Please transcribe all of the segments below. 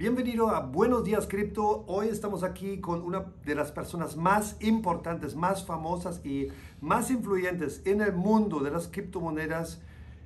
Bienvenido a Buenos Días Cripto. Hoy estamos aquí con una de las personas más importantes, más famosas y más influyentes en el mundo de las criptomonedas.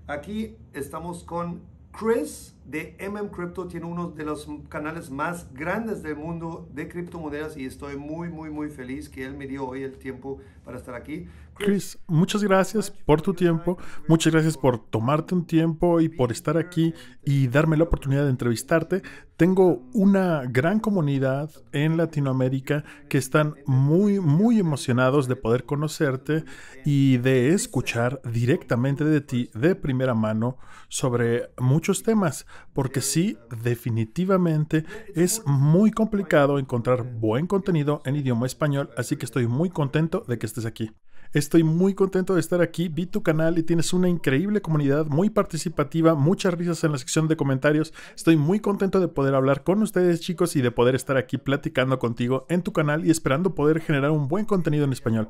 Aquí estamos con Chris de MM Crypto. Tiene uno de los canales más grandes del mundo de criptomonedas y estoy muy, muy, muy feliz que él me dio hoy el tiempo para estar aquí. Chris, muchas gracias por tu tiempo, muchas gracias por tomarte un tiempo y por estar aquí y darme la oportunidad de entrevistarte. Tengo una gran comunidad en Latinoamérica que están muy, muy emocionados de poder conocerte y de escuchar directamente de ti de primera mano sobre muchos temas, porque sí, definitivamente es muy complicado encontrar buen contenido en idioma español, así que estoy muy contento de que estés aquí. Estoy muy contento de estar aquí. Vi tu canal y tienes una increíble comunidad, muy participativa, muchas risas en la sección de comentarios. Estoy muy contento de poder hablar con ustedes, chicos, y de poder estar aquí platicando contigo en tu canal y esperando poder generar un buen contenido en español.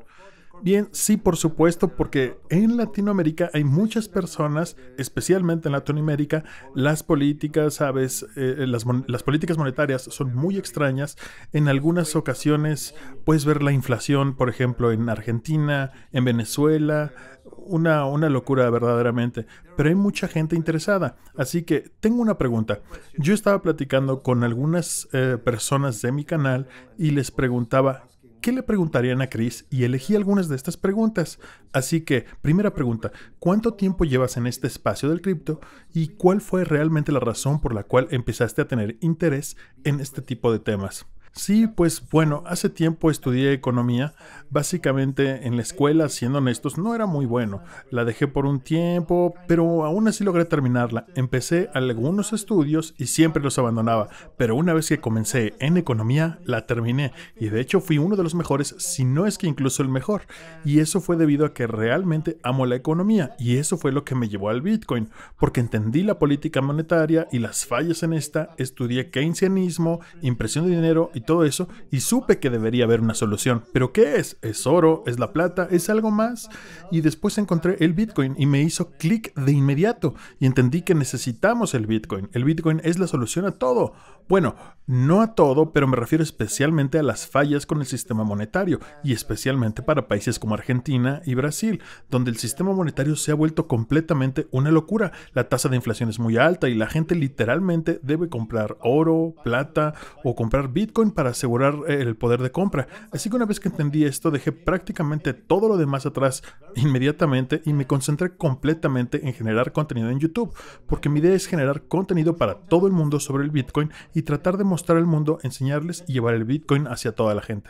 Bien, sí, por supuesto, porque en Latinoamérica hay muchas personas, especialmente en Latinoamérica, las políticas, sabes, eh, eh, las, políticas monetarias son muy extrañas. En algunas ocasiones puedes ver la inflación, por ejemplo, en Argentina, en Venezuela, una, locura verdaderamente. Pero hay mucha gente interesada. Así que tengo una pregunta. Yo estaba platicando con algunas eh, personas de mi canal y les preguntaba, qué le preguntarían a Chris y elegí algunas de estas preguntas. Así que, primera pregunta, ¿cuánto tiempo llevas en este espacio del cripto y cuál fue realmente la razón por la cual empezaste a tener interés en este tipo de temas? Sí, pues bueno, hace tiempo estudié economía. Básicamente en la escuela, siendo honestos, no era muy bueno. La dejé por un tiempo, pero aún así logré terminarla. Empecé algunos estudios y siempre los abandonaba, pero una vez que comencé en economía, la terminé. Y de hecho fui uno de los mejores, si no es que incluso el mejor. Y eso fue debido a que realmente amo la economía. Y eso fue lo que me llevó al Bitcoin, porque entendí la política monetaria y las fallas en esta, estudié keynesianismo, impresión de dinero y todo eso y supe que debería haber una solución. ¿Pero qué es? ¿Es oro? ¿Es la plata? ¿Es algo más? Y después encontré el Bitcoin y me hizo clic de inmediato y entendí que necesitamos el Bitcoin. El Bitcoin es la solución a todo. Bueno, no a todo, pero me refiero especialmente a las fallas con el sistema monetario y especialmente para países como Argentina y Brasil, donde el sistema monetario se ha vuelto completamente una locura. La tasa de inflación es muy alta y la gente literalmente debe comprar oro, plata o comprar Bitcoin para asegurar eh, el poder de compra. Así que una vez que entendí esto, dejé prácticamente todo lo demás atrás inmediatamente y me concentré completamente en generar contenido en YouTube, porque mi idea es generar contenido para todo el mundo sobre el Bitcoin y tratar de mostrar al mundo, enseñarles y llevar el Bitcoin hacia toda la gente.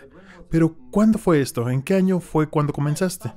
Pero, ¿cuándo fue esto? ¿En qué año fue cuando comenzaste?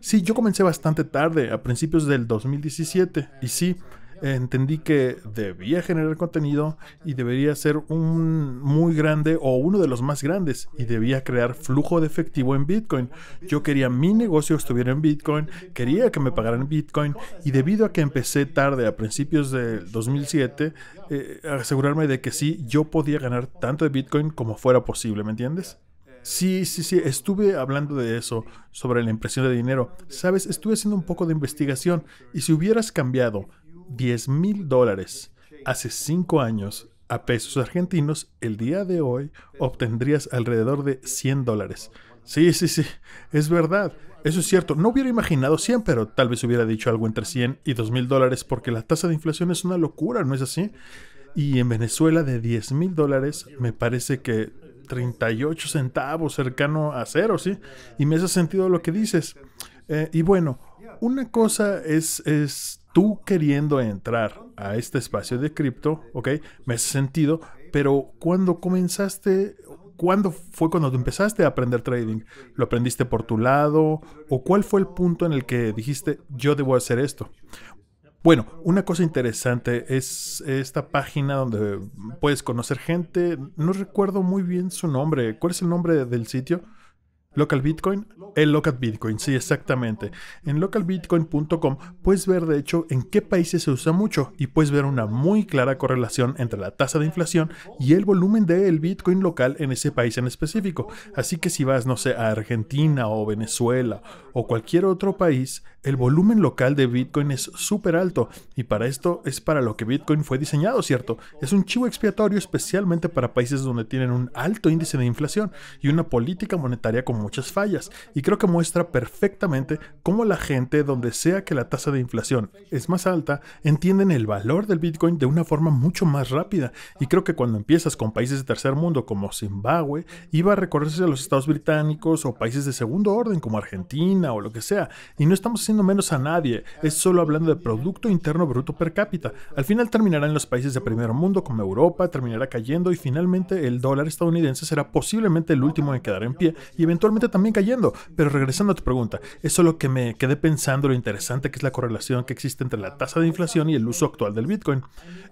Sí, yo comencé bastante tarde, a principios del 2017, y sí, entendí que debía generar contenido y debería ser un muy grande o uno de los más grandes y debía crear flujo de efectivo en Bitcoin. Yo quería mi negocio estuviera en Bitcoin, quería que me pagaran Bitcoin y debido a que empecé tarde a principios del 2007, eh, asegurarme de que sí, yo podía ganar tanto de Bitcoin como fuera posible, ¿me entiendes? Sí, sí, sí, estuve hablando de eso, sobre la impresión de dinero. Sabes, estuve haciendo un poco de investigación y si hubieras cambiado 10 mil dólares hace cinco años a pesos argentinos, el día de hoy obtendrías alrededor de 100 dólares. Sí, sí, sí, es verdad. Eso es cierto. No hubiera imaginado 100, pero tal vez hubiera dicho algo entre 100 y 2 mil dólares porque la tasa de inflación es una locura, ¿no es así? Y en Venezuela de 10 mil dólares me parece que 38 centavos cercano a cero, ¿sí? Y me hace sentido lo que dices. Eh, y bueno, una cosa es, es tú queriendo entrar a este espacio de cripto, ¿ok? Me hace sentido, pero ¿cuándo comenzaste, ¿cuándo fue cuando tú empezaste a aprender trading? ¿Lo aprendiste por tu lado? ¿O cuál fue el punto en el que dijiste, yo debo hacer esto? Bueno, una cosa interesante es esta página donde puedes conocer gente. No recuerdo muy bien su nombre. ¿Cuál es el nombre del sitio? Local Bitcoin, el Local Bitcoin, sí, exactamente. En localbitcoin.com puedes ver de hecho en qué países se usa mucho y puedes ver una muy clara correlación entre la tasa de inflación y el volumen del Bitcoin local en ese país en específico. Así que si vas, no sé, a Argentina o Venezuela o cualquier otro país, el volumen local de Bitcoin es súper alto y para esto es para lo que Bitcoin fue diseñado, ¿cierto? Es un chivo expiatorio especialmente para países donde tienen un alto índice de inflación y una política monetaria como muchas fallas, y creo que muestra perfectamente cómo la gente, donde sea que la tasa de inflación es más alta, entienden el valor del Bitcoin de una forma mucho más rápida, y creo que cuando empiezas con países de tercer mundo como Zimbabue, iba a recorrerse a los estados británicos o países de segundo orden como Argentina o lo que sea, y no estamos haciendo menos a nadie, es solo hablando de Producto Interno Bruto per cápita, al final terminará en los países de primer mundo como Europa, terminará cayendo y finalmente el dólar estadounidense será posiblemente el último en quedar en pie y eventualmente también cayendo. Pero regresando a tu pregunta, eso es lo que me quedé pensando, lo interesante que es la correlación que existe entre la tasa de inflación y el uso actual del Bitcoin.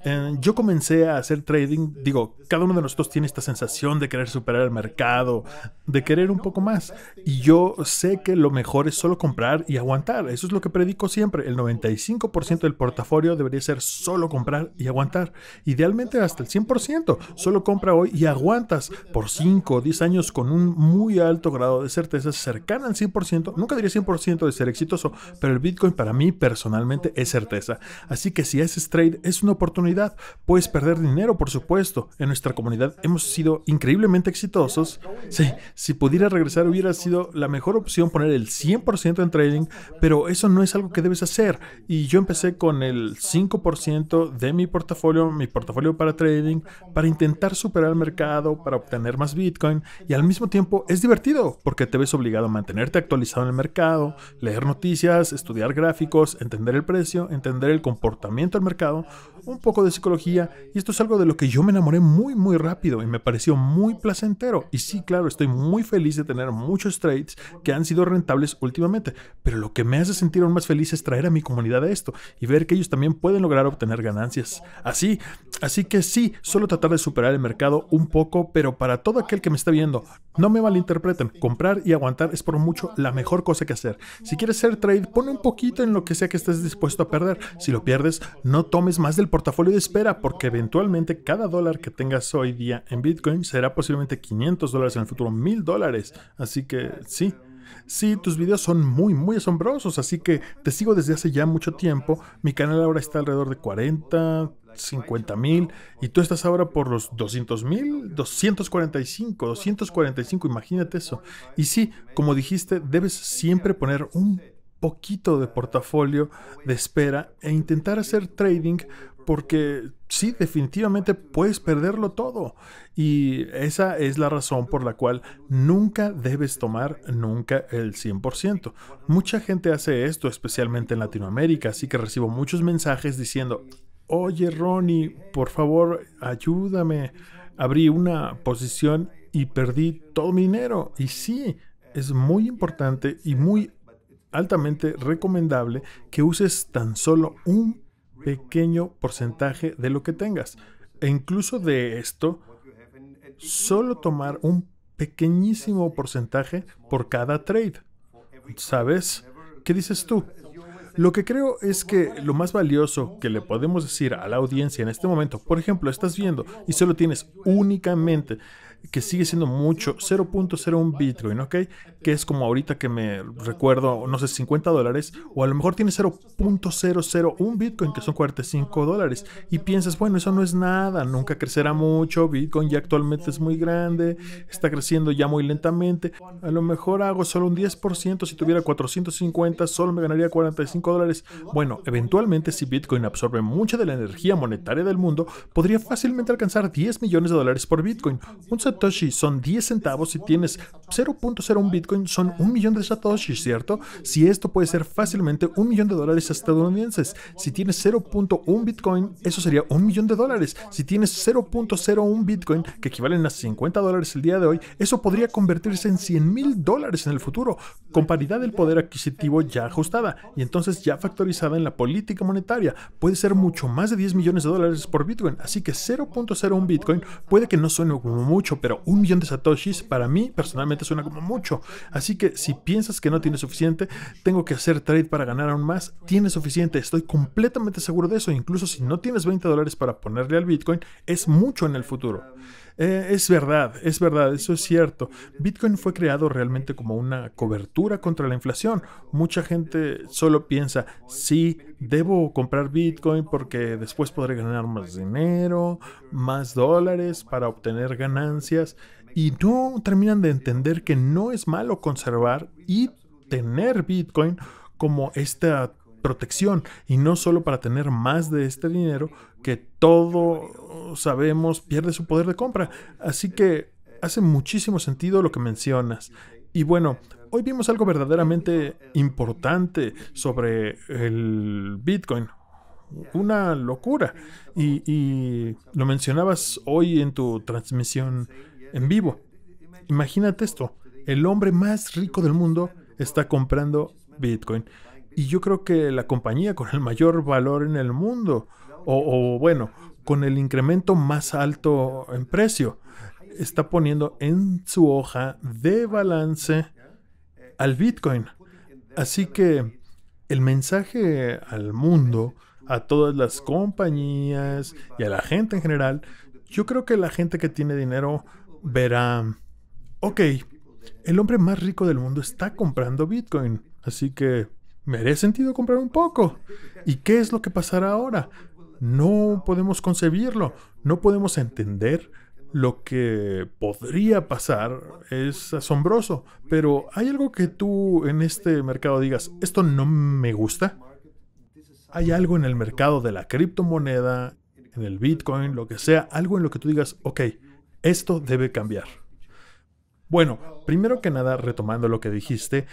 Eh, yo comencé a hacer trading, digo, cada uno de nosotros tiene esta sensación de querer superar el mercado, de querer un poco más. Y yo sé que lo mejor es solo comprar y aguantar. Eso es lo que predico siempre. El 95% del portafolio debería ser solo comprar y aguantar. Idealmente hasta el 100%. Solo compra hoy y aguantas por 5 o 10 años con un muy alto grado de certeza cercana al 100%, nunca diría 100% de ser exitoso, pero el Bitcoin para mí personalmente es certeza. Así que si haces trade es una oportunidad, puedes perder dinero por supuesto. En nuestra comunidad hemos sido increíblemente exitosos. Sí, si pudiera regresar hubiera sido la mejor opción poner el 100% en trading, pero eso no es algo que debes hacer. Y yo empecé con el 5% de mi portafolio, mi portafolio para trading, para intentar superar el mercado, para obtener más Bitcoin y al mismo tiempo es divertido porque te ves obligado a mantenerte actualizado en el mercado, leer noticias, estudiar gráficos, entender el precio, entender el comportamiento del mercado un poco de psicología, y esto es algo de lo que yo me enamoré muy, muy rápido y me pareció muy placentero. Y sí, claro, estoy muy feliz de tener muchos trades que han sido rentables últimamente, pero lo que me hace sentir aún más feliz es traer a mi comunidad esto y ver que ellos también pueden lograr obtener ganancias. Así, así que sí, solo tratar de superar el mercado un poco, pero para todo aquel que me está viendo, no me malinterpreten, comprar y aguantar es por mucho la mejor cosa que hacer. Si quieres ser trade, pone un poquito en lo que sea que estés dispuesto a perder. Si lo pierdes, no tomes más del portafolio de espera porque eventualmente cada dólar que tengas hoy día en Bitcoin será posiblemente 500 dólares en el futuro, 1000 dólares. Así que sí, Sí, tus videos son muy, muy asombrosos, así que te sigo desde hace ya mucho tiempo. Mi canal ahora está alrededor de 40, 50 mil y tú estás ahora por los 200 mil, 245, 245, imagínate eso. Y sí, como dijiste, debes siempre poner un poquito de portafolio de espera e intentar hacer trading porque sí, definitivamente puedes perderlo todo. Y esa es la razón por la cual nunca debes tomar nunca el 100%. Mucha gente hace esto, especialmente en Latinoamérica, así que recibo muchos mensajes diciendo, oye Ronnie, por favor, ayúdame. Abrí una posición y perdí todo mi dinero. Y sí, es muy importante y muy altamente recomendable que uses tan solo un pequeño porcentaje de lo que tengas. E incluso de esto, solo tomar un pequeñísimo porcentaje por cada trade. ¿Sabes? ¿Qué dices tú? Lo que creo es que lo más valioso que le podemos decir a la audiencia en este momento, por ejemplo, estás viendo y solo tienes únicamente que sigue siendo mucho, 0.01 Bitcoin, ¿ok? Que es como ahorita que me recuerdo, no sé, 50 dólares, o a lo mejor tiene 0.001 Bitcoin, que son 45 dólares, y piensas, bueno, eso no es nada, nunca crecerá mucho, Bitcoin ya actualmente es muy grande, está creciendo ya muy lentamente, a lo mejor hago solo un 10%, si tuviera 450, solo me ganaría 45 dólares. Bueno, eventualmente si Bitcoin absorbe mucha de la energía monetaria del mundo, podría fácilmente alcanzar 10 millones de dólares por Bitcoin, un Satoshi son 10 centavos, si tienes 0.01 Bitcoin son un millón de Satoshis, ¿cierto? Si esto puede ser fácilmente un millón de dólares estadounidenses. Si tienes 0.1 Bitcoin, eso sería un millón de dólares. Si tienes 0.01 Bitcoin, que equivalen a 50 dólares el día de hoy, eso podría convertirse en 100 mil dólares en el futuro, con paridad del poder adquisitivo ya ajustada y entonces ya factorizada en la política monetaria. Puede ser mucho más de 10 millones de dólares por Bitcoin, así que 0.01 Bitcoin puede que no suene mucho, pero un millón de satoshis para mí personalmente suena como mucho. Así que si piensas que no tienes suficiente, tengo que hacer trade para ganar aún más, tienes suficiente, estoy completamente seguro de eso. Incluso si no tienes 20 dólares para ponerle al Bitcoin, es mucho en el futuro. Eh, es verdad, es verdad, eso es cierto. Bitcoin fue creado realmente como una cobertura contra la inflación. Mucha gente solo piensa, sí, debo comprar Bitcoin porque después podré ganar más dinero, más dólares para obtener ganancias. Y no terminan de entender que no es malo conservar y tener Bitcoin como esta protección y no solo para tener más de este dinero que todo sabemos pierde su poder de compra. Así que hace muchísimo sentido lo que mencionas. Y bueno, hoy vimos algo verdaderamente importante sobre el Bitcoin. Una locura. Y, y lo mencionabas hoy en tu transmisión en vivo. Imagínate esto. El hombre más rico del mundo está comprando Bitcoin y yo creo que la compañía con el mayor valor en el mundo, o, bueno, con el incremento más alto en precio, está poniendo en su hoja de balance al Bitcoin. Así que el mensaje al mundo, a todas las compañías y a la gente en general, yo creo que la gente que tiene dinero verá, ok, el hombre más rico del mundo está comprando Bitcoin. Así que me sentido comprar un poco. ¿Y qué es lo que pasará ahora? No podemos concebirlo, no podemos entender lo que podría pasar es asombroso, pero ¿hay algo que tú en este mercado digas, esto no me gusta? ¿Hay algo en el mercado de la criptomoneda, en el Bitcoin, lo que sea, algo en lo que tú digas, ok, esto debe cambiar? Bueno, primero que nada, retomando lo que dijiste,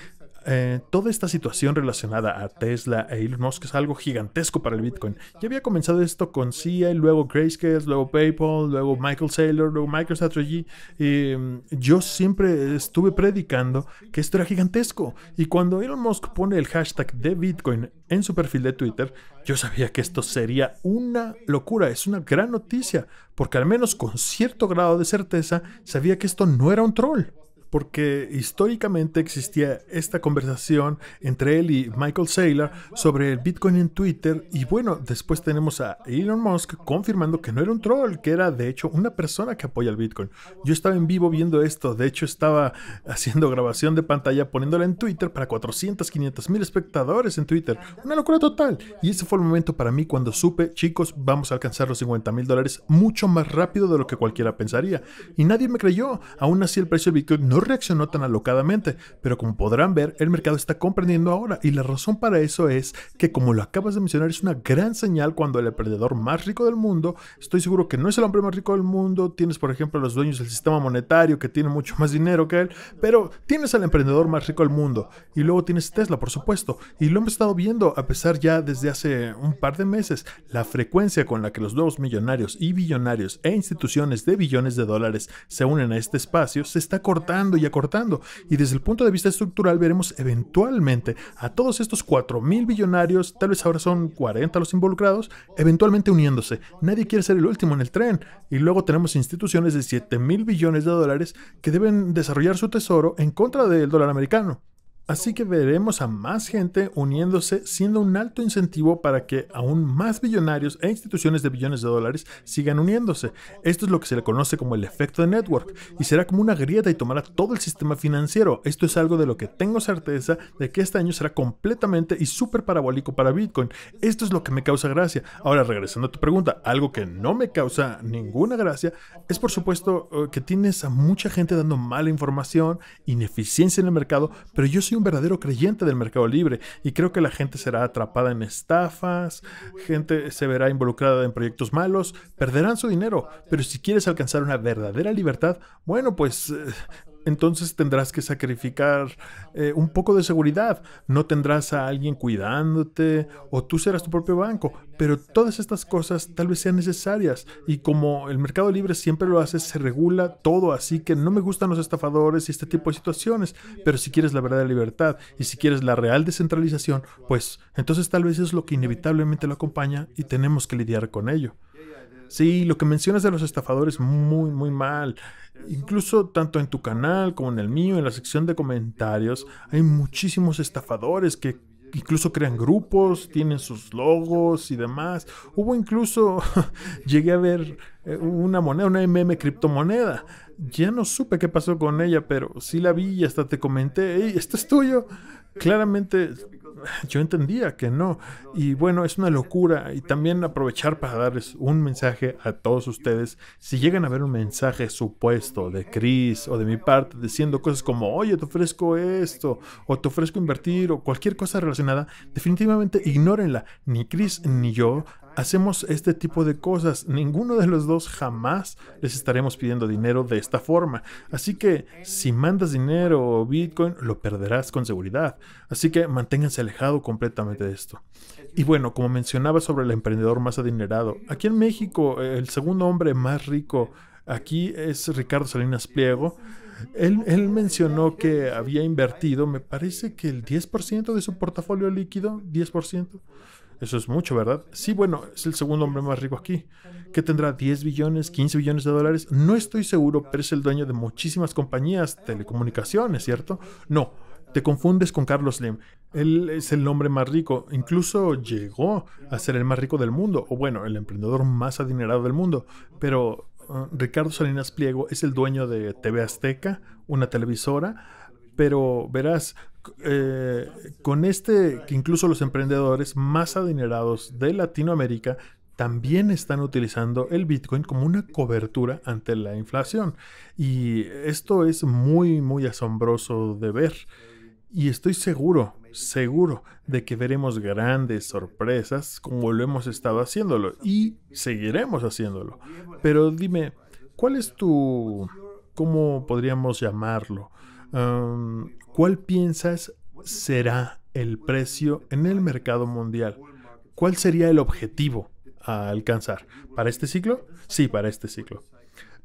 eh, toda esta situación relacionada a Tesla e Elon Musk es algo gigantesco para el Bitcoin. Ya había comenzado esto con CIA, luego Grayscale, luego PayPal, luego Michael Saylor, luego MicroStrategy. Y mm, yo siempre estuve predicando que esto era gigantesco. Y cuando Elon Musk pone el hashtag de Bitcoin en su perfil de Twitter, yo sabía que esto sería una locura, es una gran noticia, porque al menos con cierto grado de certeza sabía que esto no era un troll porque históricamente existía esta conversación entre él y Michael Saylor sobre el Bitcoin en Twitter y bueno, después tenemos a Elon Musk confirmando que no era un troll, que era de hecho una persona que apoya el Bitcoin. Yo estaba en vivo viendo esto, de hecho estaba haciendo grabación de pantalla poniéndola en Twitter para 400, 500 mil espectadores en Twitter. Una locura total. Y ese fue el momento para mí cuando supe, chicos, vamos a alcanzar los 50 mil dólares mucho más rápido de lo que cualquiera pensaría. Y nadie me creyó. Aún así el precio del Bitcoin no reaccionó tan alocadamente, pero como podrán ver, el mercado está comprendiendo ahora y la razón para eso es que, como lo acabas de mencionar, es una gran señal cuando el emprendedor más rico del mundo, estoy seguro que no es el hombre más rico del mundo, tienes por ejemplo los dueños del sistema monetario que tienen mucho más dinero que él, pero tienes al emprendedor más rico del mundo y luego tienes Tesla, por supuesto, y lo hemos estado viendo a pesar ya desde hace un par de meses, la frecuencia con la que los nuevos millonarios y billonarios e instituciones de billones de dólares se unen a este espacio se está cortando y acortando. Y desde el punto de vista estructural veremos eventualmente a todos estos mil billonarios, tal vez ahora son 40 los involucrados, eventualmente uniéndose. Nadie quiere ser el último en el tren. Y luego tenemos instituciones de 7 mil billones de dólares que deben desarrollar su tesoro en contra del dólar americano. Así que veremos a más gente uniéndose, siendo un alto incentivo para que aún más billonarios e instituciones de billones de dólares sigan uniéndose. Esto es lo que se le conoce como el efecto de network, y será como una grieta y tomará todo el sistema financiero. Esto es algo de lo que tengo certeza de que este año será completamente y súper parabólico para Bitcoin. Esto es lo que me causa gracia. Ahora, regresando a tu pregunta, algo que no me causa ninguna gracia es por supuesto eh, que tienes a mucha gente dando mala información, ineficiencia en el mercado, pero yo soy verdadero creyente del mercado libre y creo que la gente será atrapada en estafas, gente se verá involucrada en proyectos malos, perderán su dinero, pero si quieres alcanzar una verdadera libertad, bueno, pues eh, entonces tendrás que sacrificar eh, un poco de seguridad. No tendrás a alguien cuidándote o tú serás tu propio banco. Pero todas estas cosas tal vez sean necesarias y como el mercado libre siempre lo hace, se regula todo. Así que no me gustan los estafadores y este tipo de situaciones. Pero si quieres la verdadera libertad y si quieres la real descentralización, pues entonces tal vez es lo que inevitablemente lo acompaña y tenemos que lidiar con ello. Sí, lo que mencionas de los estafadores, muy, muy mal. Incluso tanto en tu canal como en el mío, en la sección de comentarios, hay muchísimos estafadores que incluso crean grupos, tienen sus logos y demás. Hubo incluso, llegué a ver eh, una moneda, una MM criptomoneda. Ya no supe qué pasó con ella, pero sí la vi y hasta te comenté, hey, esto es tuyo. Claramente yo entendía que no. Y bueno, es una locura. Y también aprovechar para darles un mensaje a todos ustedes. Si llegan a ver un mensaje supuesto de Chris o de mi parte diciendo cosas como, oye, te ofrezco esto, o te ofrezco invertir, o cualquier cosa relacionada, definitivamente ignórenla. Ni Chris ni yo hacemos este tipo de cosas. Ninguno de los dos jamás les estaremos pidiendo dinero de esta forma. Así que si mandas dinero o Bitcoin, lo perderás con seguridad. Así que manténganse alejado completamente de esto. Y bueno, como mencionaba sobre el emprendedor más adinerado, aquí en México, el segundo hombre más rico aquí es Ricardo Salinas Pliego. Él, él, mencionó que había invertido, me parece que el 10% de su portafolio líquido, 10%. Eso es mucho, ¿verdad? Sí, bueno, es el segundo hombre más rico aquí. que tendrá? ¿10 billones? ¿15 billones de dólares? No estoy seguro, pero es el dueño de muchísimas compañías, telecomunicaciones, ¿cierto? No, te confundes con Carlos Slim. Él es el hombre más rico, incluso llegó a ser el más rico del mundo, o bueno, el emprendedor más adinerado del mundo, pero... Uh, Ricardo Salinas Pliego es el dueño de TV Azteca, una televisora, pero verás, eh, con este que incluso los emprendedores más adinerados de Latinoamérica también están utilizando el Bitcoin como una cobertura ante la inflación. Y esto es muy, muy asombroso de ver. Y estoy seguro, seguro de que veremos grandes sorpresas como lo hemos estado haciéndolo y seguiremos haciéndolo. Pero dime, ¿cuál es tu, cómo podríamos llamarlo? ¿Cuál piensas será el precio en el mercado mundial? ¿Cuál sería el objetivo a alcanzar? ¿Para este ciclo? Sí, para este ciclo.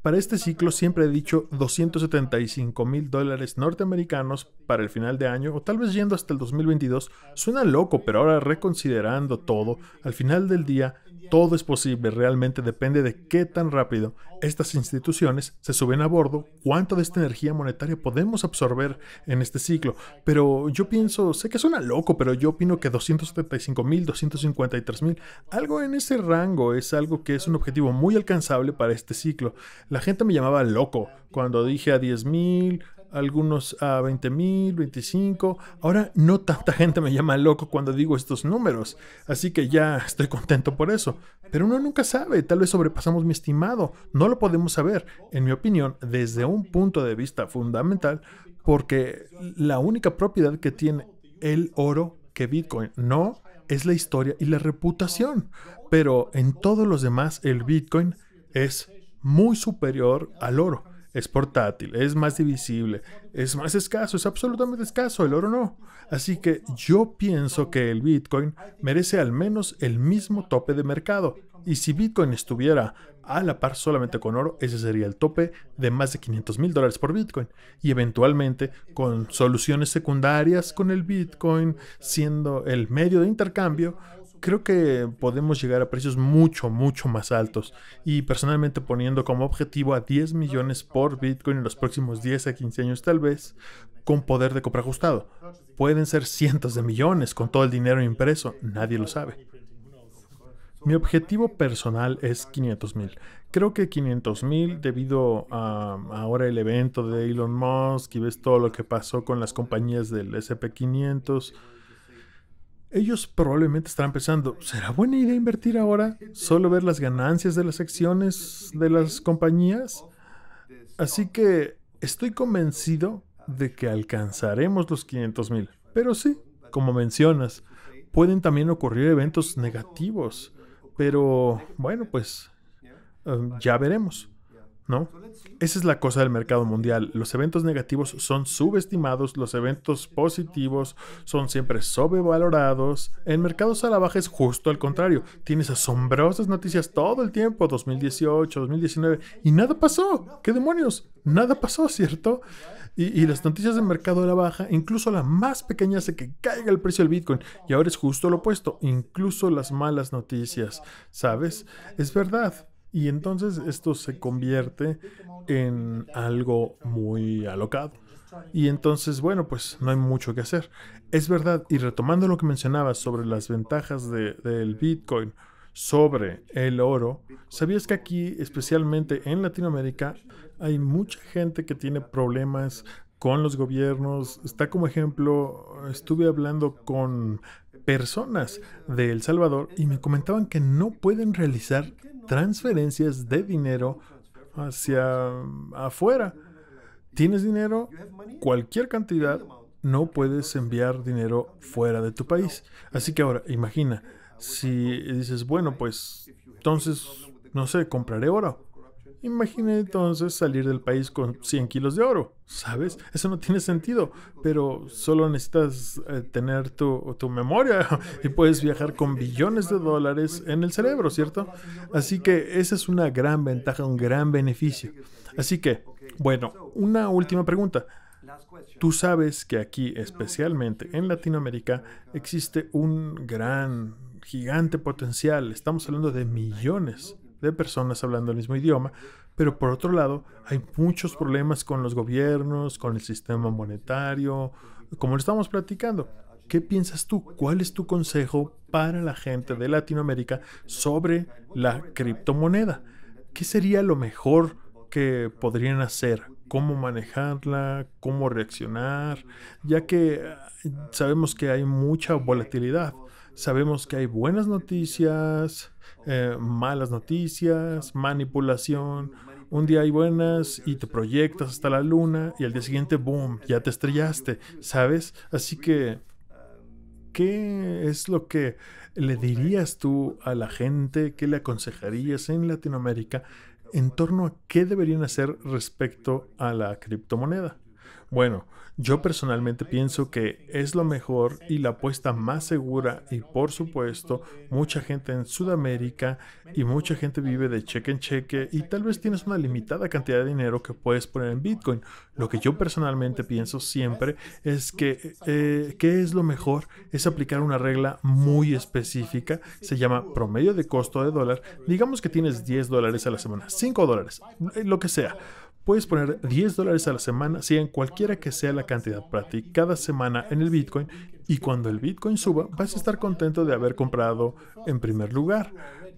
Para este ciclo siempre he dicho 275 mil dólares norteamericanos para el final de año o tal vez yendo hasta el 2022. Suena loco, pero ahora reconsiderando todo, al final del día todo es posible, realmente depende de qué tan rápido estas instituciones se suben a bordo, cuánto de esta energía monetaria podemos absorber en este ciclo. Pero yo pienso, sé que suena loco, pero yo opino que 275 mil, 253 mil, algo en ese rango es algo que es un objetivo muy alcanzable para este ciclo. La gente me llamaba loco cuando dije a 10.000. mil, algunos a 20 mil, 25. Ahora no tanta gente me llama loco cuando digo estos números, así que ya estoy contento por eso. Pero uno nunca sabe, tal vez sobrepasamos mi estimado, no lo podemos saber, en mi opinión, desde un punto de vista fundamental, porque la única propiedad que tiene el oro que Bitcoin no es la historia y la reputación, pero en todos los demás el Bitcoin es muy superior al oro es portátil, es más divisible, es más escaso, es absolutamente escaso, el oro no. Así que yo pienso que el Bitcoin merece al menos el mismo tope de mercado. Y si Bitcoin estuviera a la par solamente con oro, ese sería el tope de más de 500 mil dólares por Bitcoin. Y eventualmente con soluciones secundarias con el Bitcoin siendo el medio de intercambio, creo que podemos llegar a precios mucho, mucho más altos. Y personalmente poniendo como objetivo a 10 millones por Bitcoin en los próximos 10 a 15 años tal vez, con poder de compra ajustado. Pueden ser cientos de millones con todo el dinero impreso, nadie lo sabe. Mi objetivo personal es 500 mil. Creo que 500 mil debido a ahora el evento de Elon Musk y ves todo lo que pasó con las compañías del SP500 ellos probablemente estarán pensando, ¿será buena idea invertir ahora? ¿Solo ver las ganancias de las acciones de las compañías? Así que estoy convencido de que alcanzaremos los 500 mil. Pero sí, como mencionas, pueden también ocurrir eventos negativos. Pero bueno, pues eh, ya veremos. ¿no? Esa es la cosa del mercado mundial. Los eventos negativos son subestimados, los eventos positivos son siempre sobrevalorados. En mercados a la baja es justo al contrario. Tienes asombrosas noticias todo el tiempo, 2018, 2019, y nada pasó. ¿Qué demonios? Nada pasó, ¿cierto? Y, y las noticias del mercado a la baja, incluso la más pequeña hace que caiga el precio del Bitcoin. Y ahora es justo lo opuesto, incluso las malas noticias, ¿sabes? Es verdad. Y entonces esto se convierte en algo muy alocado. Y entonces, bueno, pues no hay mucho que hacer. Es verdad, y retomando lo que mencionabas sobre las ventajas del Bitcoin sobre el oro, ¿sabías que aquí, especialmente en Latinoamérica, hay mucha gente que tiene problemas con los gobiernos? Está como ejemplo, estuve hablando con personas de El Salvador y me comentaban que no pueden realizar transferencias de dinero hacia afuera. Tienes dinero, cualquier cantidad, no puedes enviar dinero fuera de tu país. Así que ahora, imagina, si dices, bueno, pues entonces, no sé, compraré oro. Imagina entonces salir del país con 100 kilos de oro, ¿sabes? Eso no tiene sentido, pero solo necesitas eh, tener tu, tu memoria y puedes viajar con billones de dólares en el cerebro, ¿cierto? Así que esa es una gran ventaja, un gran beneficio. Así que, bueno, una última pregunta. Tú sabes que aquí, especialmente en Latinoamérica, existe un gran, gigante potencial. Estamos hablando de millones de personas hablando el mismo idioma, pero por otro lado hay muchos problemas con los gobiernos, con el sistema monetario, como lo estamos platicando. ¿Qué piensas tú? ¿Cuál es tu consejo para la gente de Latinoamérica sobre la criptomoneda? ¿Qué sería lo mejor que podrían hacer? ¿Cómo manejarla? ¿Cómo reaccionar? Ya que eh, sabemos que hay mucha volatilidad Sabemos que hay buenas noticias, eh, malas noticias, manipulación. Un día hay buenas y te proyectas hasta la luna y al día siguiente, boom, ya te estrellaste, ¿sabes? Así que, ¿qué es lo que le dirías tú a la gente? ¿Qué le aconsejarías en Latinoamérica en torno a qué deberían hacer respecto a la criptomoneda? Bueno, yo personalmente pienso que es lo mejor y la apuesta más segura y por supuesto mucha gente en Sudamérica y mucha gente vive de cheque en cheque y tal vez tienes una limitada cantidad de dinero que puedes poner en Bitcoin. Lo que yo personalmente pienso siempre es que eh, ¿qué es lo mejor? Es aplicar una regla muy específica, se llama promedio de costo de dólar. Digamos que tienes 10 dólares a la semana, 5 dólares, eh, lo que sea Puedes poner 10 dólares a la semana, sigan cualquiera que sea la cantidad práctica cada semana en el Bitcoin y cuando el Bitcoin suba vas a estar contento de haber comprado en primer lugar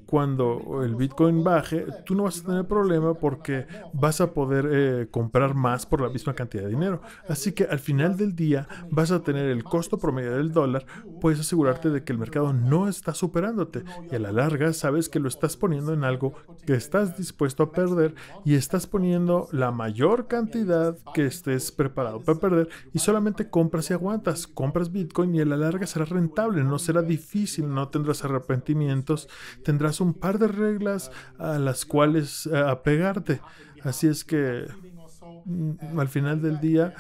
cuando el Bitcoin baje, tú no vas a tener problema porque vas a poder eh, comprar más por la misma cantidad de dinero. Así que al final del día vas a tener el costo promedio del dólar, puedes asegurarte de que el mercado no está superándote y a la larga sabes que lo estás poniendo en algo que estás dispuesto a perder y estás poniendo la mayor cantidad que estés preparado para perder y solamente compras y aguantas, compras Bitcoin y a la larga será rentable, no será difícil, no tendrás arrepentimientos, tendrás un par de reglas a las cuales eh, apegarte. Así es que mm, al final del día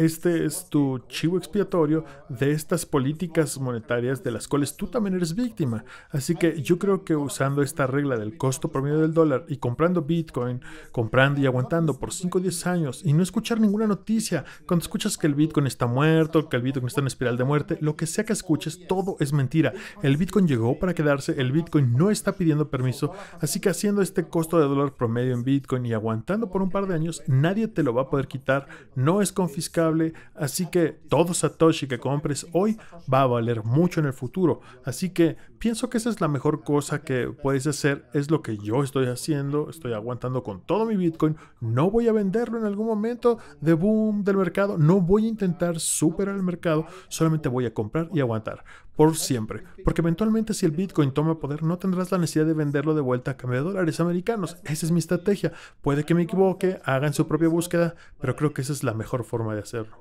este es tu chivo expiatorio de estas políticas monetarias de las cuales tú también eres víctima. Así que yo creo que usando esta regla del costo promedio del dólar y comprando Bitcoin, comprando y aguantando por 5 o 10 años y no escuchar ninguna noticia, cuando escuchas que el Bitcoin está muerto, que el Bitcoin está en espiral de muerte, lo que sea que escuches, todo es mentira. El Bitcoin llegó para quedarse, el Bitcoin no está pidiendo permiso, así que haciendo este costo de dólar promedio en Bitcoin y aguantando por un par de años, nadie te lo va a poder quitar, no es confiscado así que todo Satoshi que compres hoy va a valer mucho en el futuro. Así que pienso que esa es la mejor cosa que puedes hacer, es lo que yo estoy haciendo, estoy aguantando con todo mi Bitcoin, no voy a venderlo en algún momento de boom del mercado, no voy a intentar superar el mercado, solamente voy a comprar y aguantar por siempre, porque eventualmente si el Bitcoin toma poder no tendrás la necesidad de venderlo de vuelta a cambio de dólares americanos. Esa es mi estrategia. Puede que me equivoque, hagan su propia búsqueda, pero creo que esa es la mejor forma de hacerlo.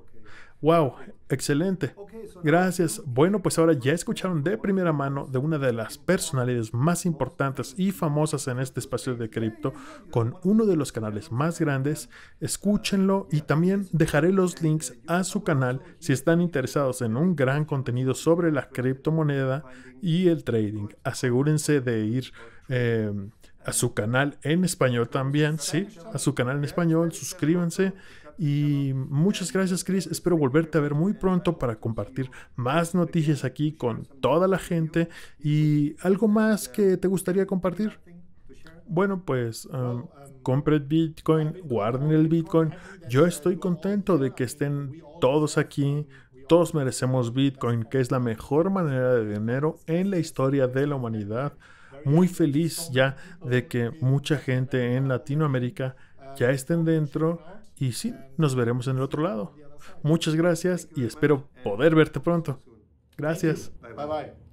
Wow, excelente. Gracias. Bueno, pues ahora ya escucharon de primera mano de una de las personalidades más importantes y famosas en este espacio de cripto con uno de los canales más grandes. Escúchenlo y también dejaré los links a su canal si están interesados en un gran contenido sobre la criptomoneda y el trading. Asegúrense de ir... Eh, a su canal en español también, ¿sí? A su canal en español, suscríbanse y muchas gracias Chris, espero volverte a ver muy pronto para compartir más noticias aquí con toda la gente. ¿Y algo más que te gustaría compartir? Bueno, pues um, compren Bitcoin, guarden el Bitcoin. Yo estoy contento de que estén todos aquí. Todos merecemos Bitcoin, que es la mejor manera de dinero en la historia de la humanidad. Muy feliz ya de que mucha gente en Latinoamérica ya estén dentro y sí, nos veremos en el otro lado. Muchas gracias y espero poder verte pronto. Gracias. Bye bye.